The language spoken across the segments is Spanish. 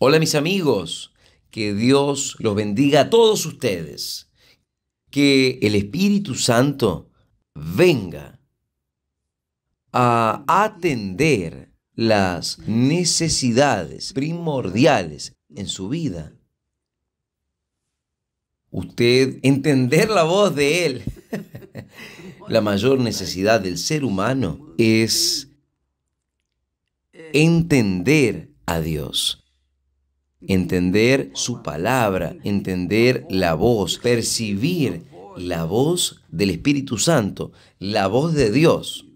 Hola mis amigos, que Dios los bendiga a todos ustedes, que el Espíritu Santo venga a atender las necesidades primordiales en su vida. Usted entender la voz de Él. la mayor necesidad del ser humano es entender a Dios entender su palabra, entender la voz, percibir la voz del Espíritu Santo, la voz de Dios.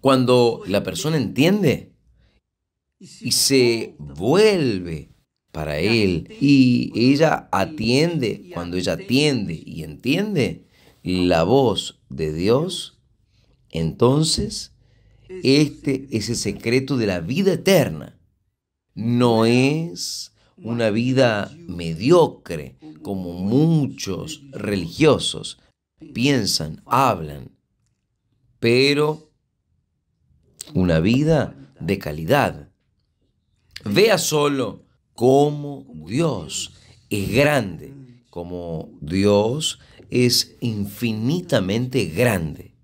Cuando la persona entiende y se vuelve para Él y ella atiende, cuando ella atiende y entiende la voz de Dios, entonces este es el secreto de la vida eterna no es una vida mediocre como muchos religiosos piensan, hablan, pero una vida de calidad. Vea solo cómo Dios es grande, como Dios es infinitamente grande.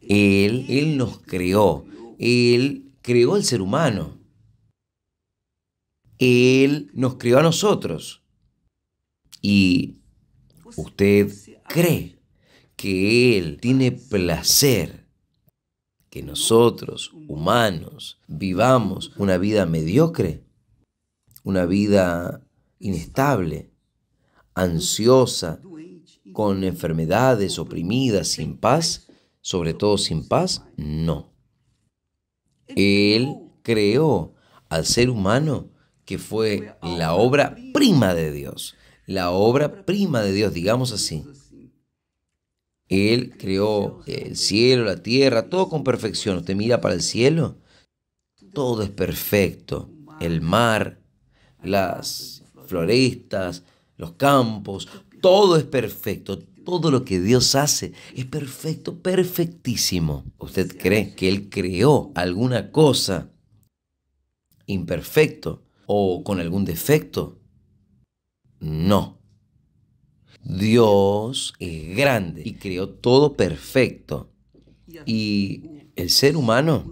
Él, Él nos creó, Él creó al ser humano él nos crió a nosotros. Y usted cree que Él tiene placer que nosotros, humanos, vivamos una vida mediocre, una vida inestable, ansiosa, con enfermedades, oprimidas, sin paz, sobre todo sin paz? No. Él creó al ser humano que fue la obra prima de Dios. La obra prima de Dios, digamos así. Él creó eh, el cielo, la tierra, todo con perfección. Usted mira para el cielo, todo es perfecto. El mar, las florestas, los campos, todo es perfecto. Todo lo que Dios hace es perfecto, perfectísimo. ¿Usted cree que Él creó alguna cosa imperfecto? o con algún defecto. No. Dios es grande y creó todo perfecto. Y el ser humano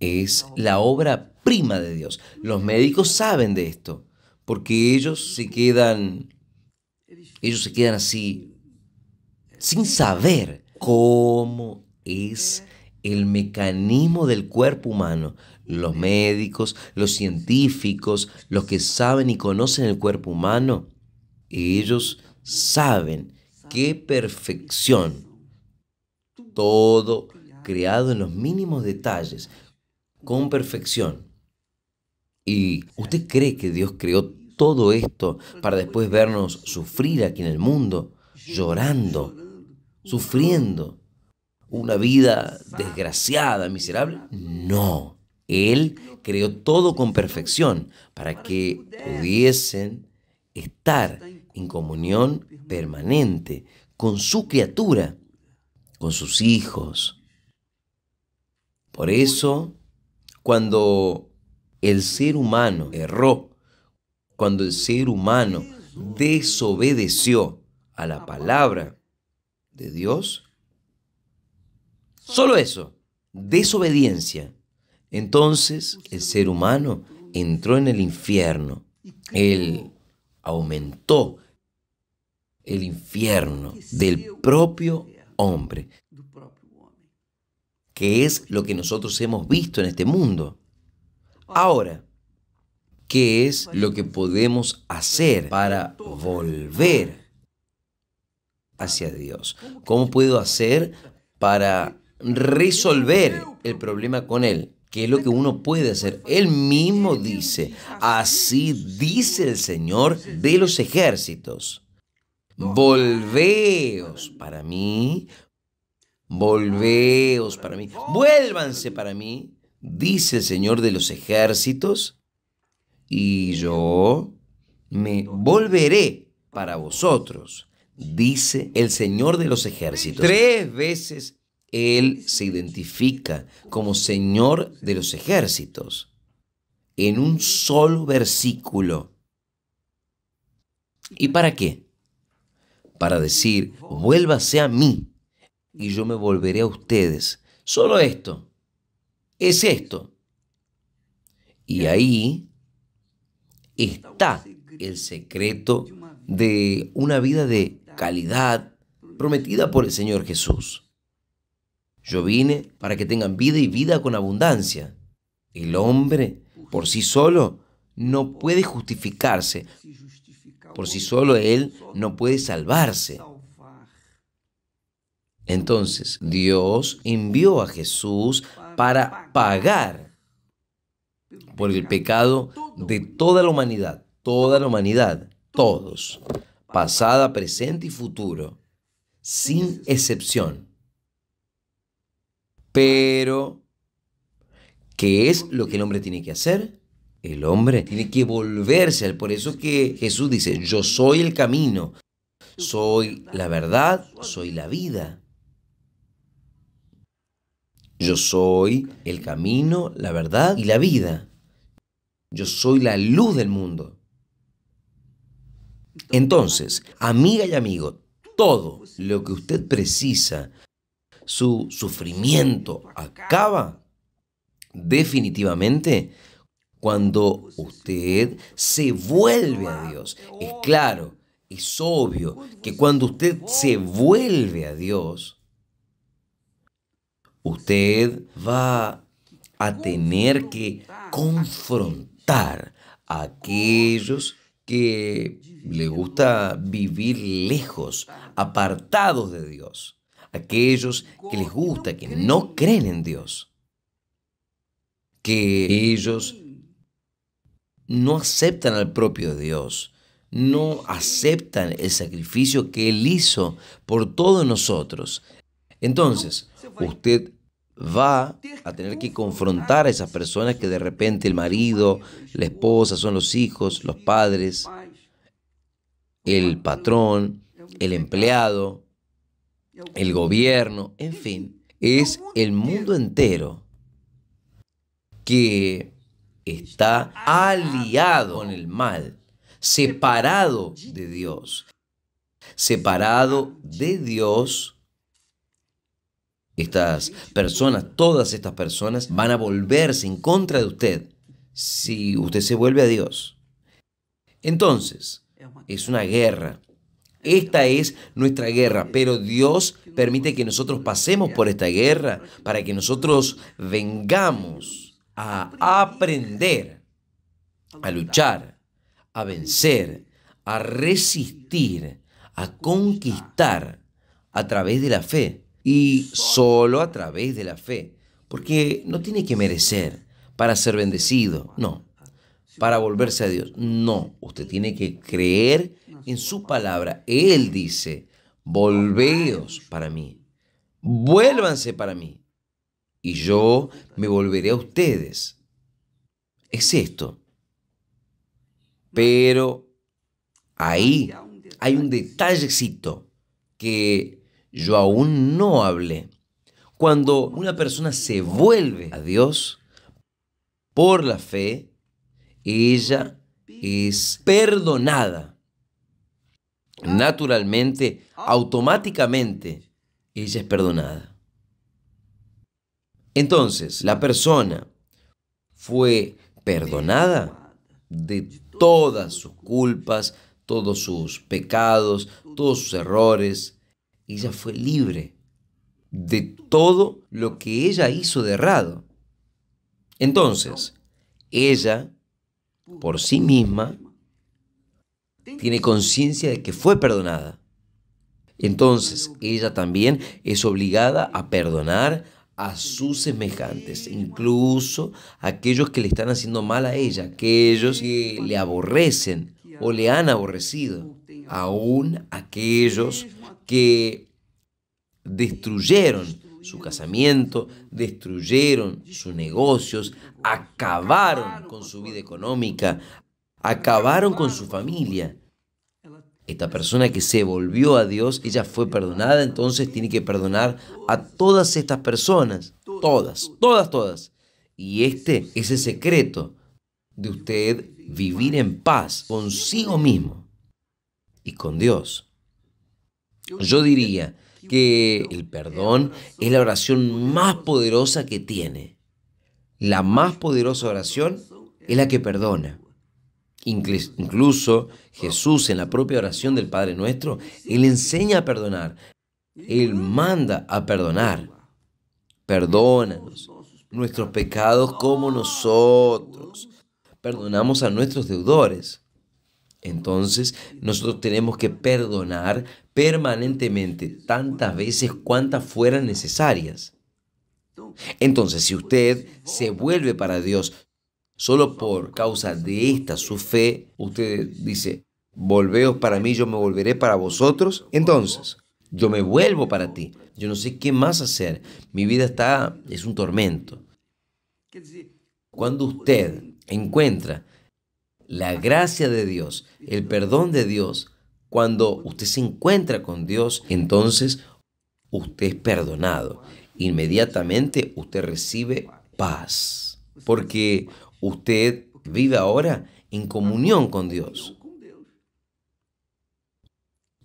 es la obra prima de Dios. Los médicos saben de esto, porque ellos se quedan ellos se quedan así sin saber cómo es el mecanismo del cuerpo humano, los médicos, los científicos, los que saben y conocen el cuerpo humano, ellos saben qué perfección. Todo creado en los mínimos detalles, con perfección. ¿Y usted cree que Dios creó todo esto para después vernos sufrir aquí en el mundo, llorando, sufriendo, una vida desgraciada, miserable? No. Él creó todo con perfección para que pudiesen estar en comunión permanente con su criatura, con sus hijos. Por eso, cuando el ser humano erró, cuando el ser humano desobedeció a la palabra de Dios, solo eso, desobediencia entonces el ser humano entró en el infierno. Él aumentó el infierno del propio hombre, ¿Qué es lo que nosotros hemos visto en este mundo. Ahora, ¿qué es lo que podemos hacer para volver hacia Dios? ¿Cómo puedo hacer para resolver el problema con Él? ¿Qué es lo que uno puede hacer? Él mismo dice, así dice el Señor de los ejércitos. Volveos para mí, volveos para mí, vuélvanse para mí, dice el Señor de los ejércitos, y yo me volveré para vosotros, dice el Señor de los ejércitos. Tres veces él se identifica como Señor de los ejércitos en un solo versículo. ¿Y para qué? Para decir, vuélvase a mí y yo me volveré a ustedes. Solo esto. Es esto. Y ahí está el secreto de una vida de calidad prometida por el Señor Jesús. Yo vine para que tengan vida y vida con abundancia. El hombre, por sí solo, no puede justificarse. Por sí solo él no puede salvarse. Entonces, Dios envió a Jesús para pagar por el pecado de toda la humanidad, toda la humanidad, todos, pasada, presente y futuro, sin excepción. Pero, ¿qué es lo que el hombre tiene que hacer? El hombre tiene que volverse Por eso es que Jesús dice, yo soy el camino, soy la verdad, soy la vida. Yo soy el camino, la verdad y la vida. Yo soy la luz del mundo. Entonces, amiga y amigo, todo lo que usted precisa su sufrimiento acaba definitivamente cuando usted se vuelve a Dios. Es claro, es obvio que cuando usted se vuelve a Dios, usted va a tener que confrontar a aquellos que le gusta vivir lejos, apartados de Dios aquellos que les gusta, que no creen en Dios, que ellos no aceptan al propio Dios, no aceptan el sacrificio que Él hizo por todos nosotros. Entonces, usted va a tener que confrontar a esas personas que de repente el marido, la esposa, son los hijos, los padres, el patrón, el empleado, el gobierno, en fin, es el mundo entero que está aliado con el mal, separado de Dios. Separado de Dios, estas personas, todas estas personas van a volverse en contra de usted si usted se vuelve a Dios. Entonces, es una guerra esta es nuestra guerra, pero Dios permite que nosotros pasemos por esta guerra para que nosotros vengamos a aprender, a luchar, a vencer, a resistir, a conquistar a través de la fe y solo a través de la fe, porque no tiene que merecer para ser bendecido, no para volverse a Dios. No, usted tiene que creer en su palabra. Él dice, volveos para mí, vuélvanse para mí, y yo me volveré a ustedes. Es esto. Pero ahí hay un detallecito que yo aún no hablé. Cuando una persona se vuelve a Dios por la fe, ella es perdonada. Naturalmente, automáticamente, ella es perdonada. Entonces, la persona fue perdonada de todas sus culpas, todos sus pecados, todos sus errores. Ella fue libre de todo lo que ella hizo de errado. Entonces, ella por sí misma tiene conciencia de que fue perdonada. Entonces, ella también es obligada a perdonar a sus semejantes, incluso aquellos que le están haciendo mal a ella, aquellos que le aborrecen o le han aborrecido, aún aquellos que destruyeron su casamiento, destruyeron sus negocios, acabaron con su vida económica, acabaron con su familia. Esta persona que se volvió a Dios, ella fue perdonada, entonces tiene que perdonar a todas estas personas, todas, todas, todas. Y este es el secreto de usted vivir en paz consigo mismo y con Dios. Yo diría, que el perdón es la oración más poderosa que tiene. La más poderosa oración es la que perdona. Incluso Jesús en la propia oración del Padre Nuestro, Él enseña a perdonar. Él manda a perdonar. Perdónanos nuestros pecados como nosotros. Perdonamos a nuestros deudores. Entonces nosotros tenemos que perdonar permanentemente tantas veces cuantas fueran necesarias. Entonces, si usted se vuelve para Dios solo por causa de esta su fe, usted dice, volveos para mí, yo me volveré para vosotros, entonces yo me vuelvo para ti. Yo no sé qué más hacer. Mi vida está, es un tormento. Cuando usted encuentra la gracia de Dios, el perdón de Dios, cuando usted se encuentra con Dios, entonces usted es perdonado. Inmediatamente usted recibe paz, porque usted vive ahora en comunión con Dios.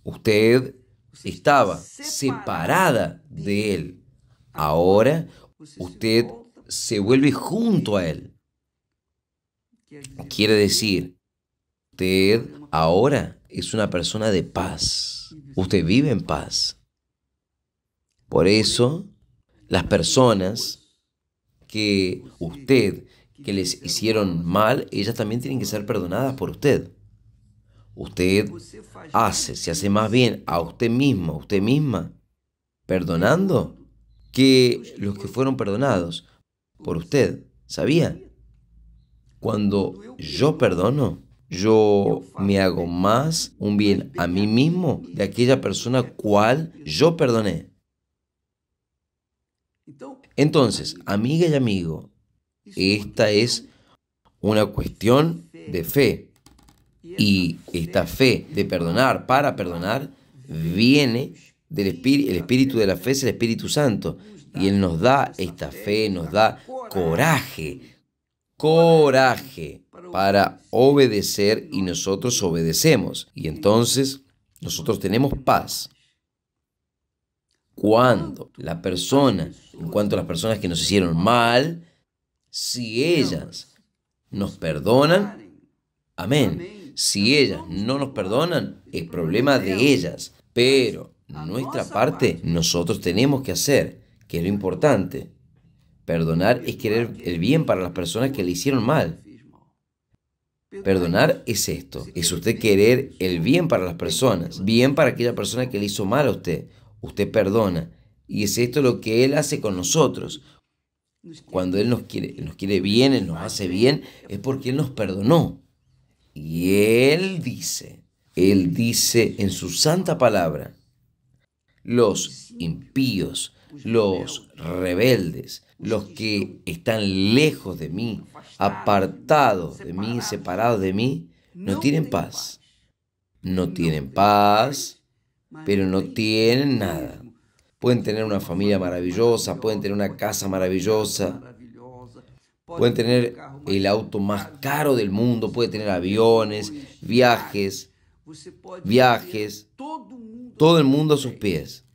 Usted estaba separada de Él. Ahora usted se vuelve junto a Él. Quiere decir, usted ahora es una persona de paz. Usted vive en paz. Por eso, las personas que usted, que les hicieron mal, ellas también tienen que ser perdonadas por usted. Usted hace, se hace más bien a usted mismo, a usted misma, perdonando que los que fueron perdonados por usted. ¿Sabía? Cuando yo perdono, yo me hago más un bien a mí mismo de aquella persona cual yo perdoné. Entonces, amiga y amigo, esta es una cuestión de fe. Y esta fe de perdonar para perdonar viene del espíritu, el espíritu de la fe es el Espíritu Santo. Y Él nos da esta fe, nos da coraje, coraje para obedecer y nosotros obedecemos. Y entonces nosotros tenemos paz. Cuando la persona, en cuanto a las personas que nos hicieron mal, si ellas nos perdonan, amén. Si ellas no nos perdonan, es problema de ellas. Pero nuestra parte nosotros tenemos que hacer, que es lo importante. Perdonar es querer el bien para las personas que le hicieron mal. Perdonar es esto, es usted querer el bien para las personas, bien para aquella persona que le hizo mal a usted. Usted perdona. Y es esto lo que Él hace con nosotros. Cuando Él nos quiere, nos quiere bien, Él nos hace bien, es porque Él nos perdonó. Y Él dice, Él dice en su santa palabra, los impíos los rebeldes, los que están lejos de mí, apartados de mí, separados de mí, no tienen paz. No tienen paz, pero no tienen nada. Pueden tener una familia maravillosa, pueden tener una casa maravillosa, pueden tener el auto más caro del mundo, pueden tener aviones, viajes, viajes, todo el mundo a sus pies.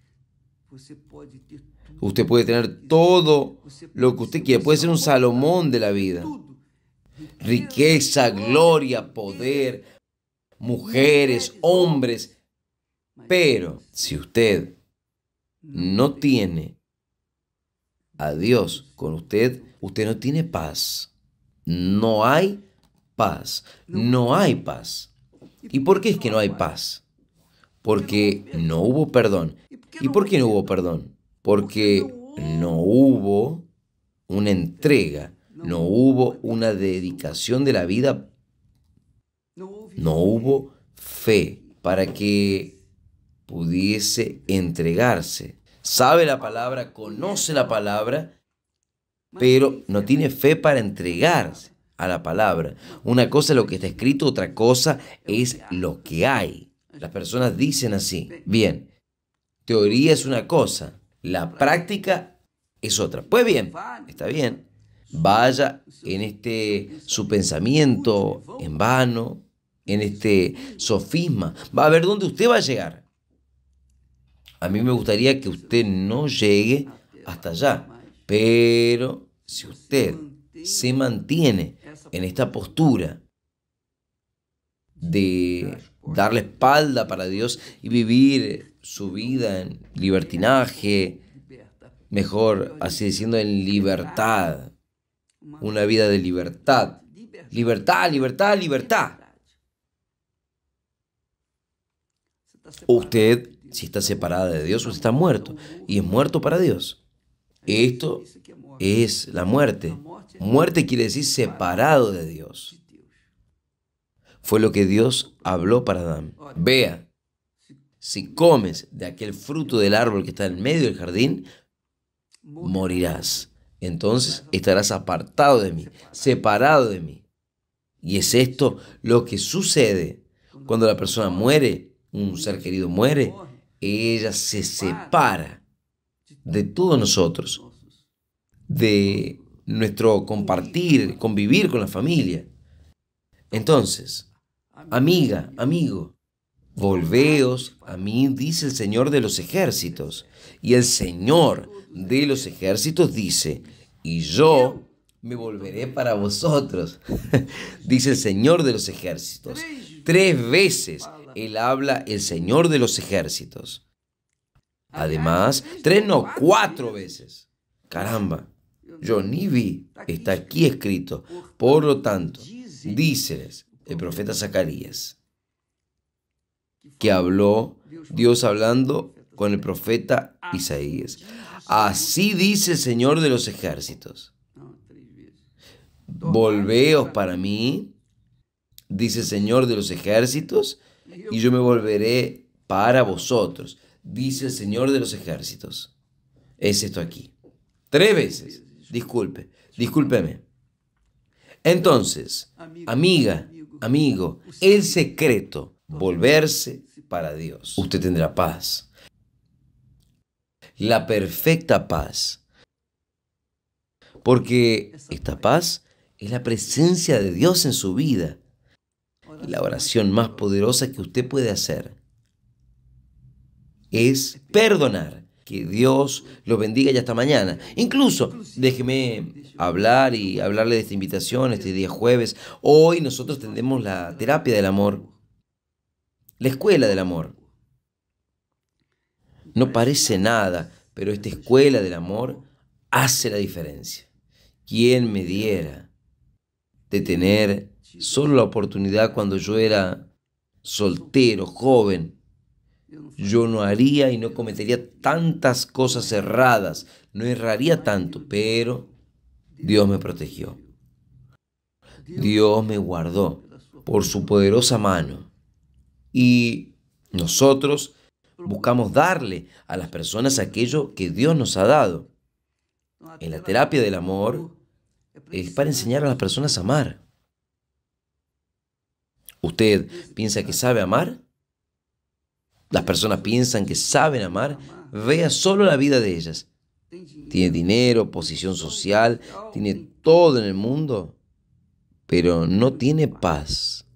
Usted puede tener todo lo que usted quiera. Puede ser un Salomón de la vida. Riqueza, gloria, poder, mujeres, hombres. Pero si usted no tiene a Dios con usted, usted no tiene paz. No hay paz. No hay paz. ¿Y por qué es que no hay paz? porque no hubo perdón. ¿Y por qué no hubo perdón? Porque no hubo una entrega, no hubo una dedicación de la vida, no hubo fe para que pudiese entregarse. Sabe la palabra, conoce la palabra, pero no tiene fe para entregarse a la palabra. Una cosa es lo que está escrito, otra cosa es lo que hay. Las personas dicen así. Bien, teoría es una cosa, la práctica es otra. Pues bien, está bien. Vaya en este su pensamiento en vano, en este sofisma. Va a ver dónde usted va a llegar. A mí me gustaría que usted no llegue hasta allá. Pero si usted se mantiene en esta postura de darle espalda para Dios y vivir su vida en libertinaje, mejor así diciendo, en libertad, una vida de libertad. Libertad, libertad, libertad. Usted, si está separada de Dios, usted está muerto y es muerto para Dios. Esto es la muerte. Muerte quiere decir separado de Dios fue lo que Dios habló para Adán. Vea, si comes de aquel fruto del árbol que está en medio del jardín, morirás. Entonces estarás apartado de mí, separado de mí. Y es esto lo que sucede cuando la persona muere, un ser querido muere, ella se separa de todos nosotros, de nuestro compartir, convivir con la familia. Entonces, Amiga, amigo, volveos a mí, dice el Señor de los ejércitos. Y el Señor de los ejércitos dice, y yo me volveré para vosotros, dice el Señor de los ejércitos. Tres veces él habla el Señor de los ejércitos. Además, tres no, cuatro veces. Caramba, yo ni vi, está aquí escrito. Por lo tanto, díceles, el profeta Zacarías, que habló Dios hablando con el profeta Isaías. Así dice el Señor de los ejércitos. Volveos para mí, dice el Señor de los ejércitos, y yo me volveré para vosotros, dice el Señor de los ejércitos. Es esto aquí. Tres veces. Disculpe, discúlpeme. Entonces, amiga, Amigo, el secreto, volverse para Dios. Usted tendrá paz. La perfecta paz. Porque esta paz es la presencia de Dios en su vida. La oración más poderosa que usted puede hacer es perdonar que Dios los bendiga y hasta mañana. Incluso, déjeme hablar y hablarle de esta invitación este día jueves. Hoy nosotros tendremos la terapia del amor, la escuela del amor. No parece nada, pero esta escuela del amor hace la diferencia. ¿Quién me diera de tener solo la oportunidad cuando yo era soltero, joven, yo no haría y no cometería tantas cosas erradas, no erraría tanto, pero Dios me protegió. Dios me guardó por su poderosa mano. Y nosotros buscamos darle a las personas aquello que Dios nos ha dado. En la terapia del amor es para enseñar a las personas a amar. ¿Usted piensa que sabe amar? Las personas piensan que saben amar, vea solo la vida de ellas. Tiene dinero, posición social, tiene todo en el mundo, pero no tiene paz.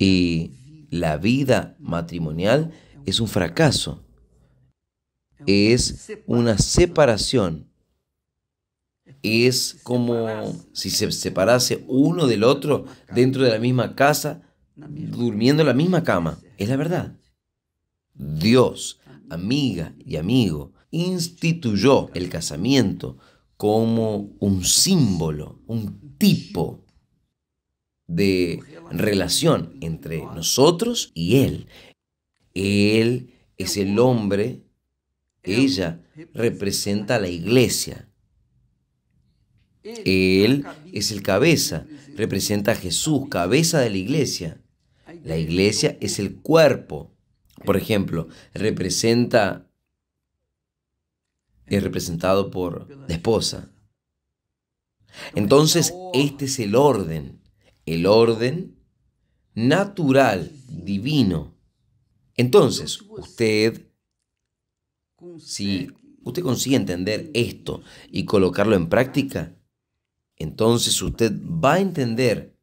Y la vida matrimonial es un fracaso, es una separación. Es como si se separase uno del otro dentro de la misma casa, durmiendo en la misma cama. Es la verdad. Dios, amiga y amigo, instituyó el casamiento como un símbolo, un tipo de relación entre nosotros y Él. Él es el hombre, ella representa a la iglesia. Él es el cabeza, representa a Jesús, cabeza de la iglesia. La iglesia es el cuerpo por ejemplo, representa, es representado por la esposa. Entonces, este es el orden, el orden natural, divino. Entonces, usted, si usted consigue entender esto y colocarlo en práctica, entonces usted va a entender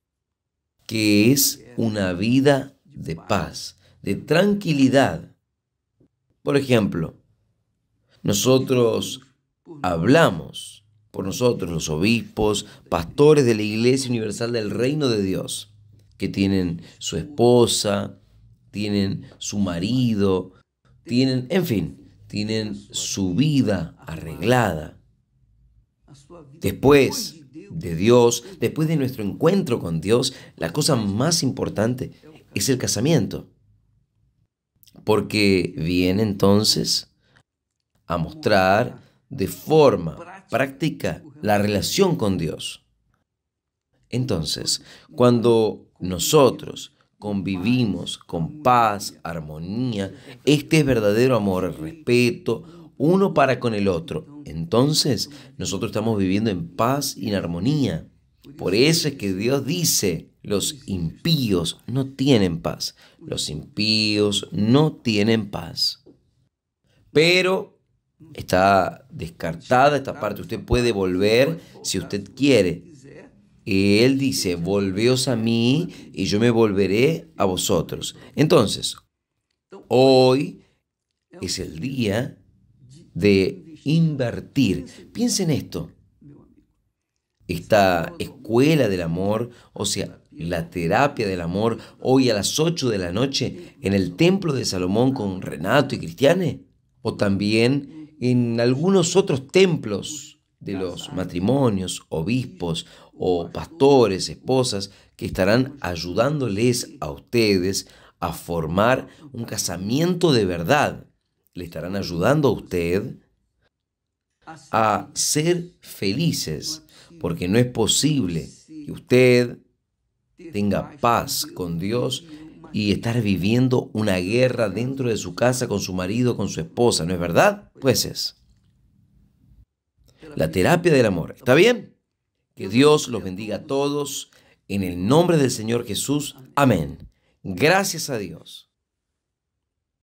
que es una vida de paz de tranquilidad. Por ejemplo, nosotros hablamos por nosotros, los obispos, pastores de la Iglesia Universal del Reino de Dios, que tienen su esposa, tienen su marido, tienen, en fin, tienen su vida arreglada. Después de Dios, después de nuestro encuentro con Dios, la cosa más importante es el casamiento porque viene entonces a mostrar de forma práctica la relación con Dios. Entonces, cuando nosotros convivimos con paz, armonía, este es verdadero amor, respeto, uno para con el otro, entonces nosotros estamos viviendo en paz y en armonía. Por eso es que Dios dice, los impíos no tienen paz. Los impíos no tienen paz. Pero está descartada esta parte. Usted puede volver si usted quiere. Él dice, volveos a mí y yo me volveré a vosotros. Entonces, hoy es el día de invertir. Piensen esto. Esta escuela del amor, o sea, la terapia del amor hoy a las 8 de la noche en el Templo de Salomón con Renato y Cristiane? ¿O también en algunos otros templos de los matrimonios, obispos o pastores, esposas que estarán ayudándoles a ustedes a formar un casamiento de verdad? ¿Le estarán ayudando a usted? a ser felices, porque no es posible que usted, tenga paz con Dios y estar viviendo una guerra dentro de su casa con su marido, con su esposa, ¿no es verdad? Pues es. La terapia del amor. ¿Está bien? Que Dios los bendiga a todos. En el nombre del Señor Jesús. Amén. Gracias a Dios.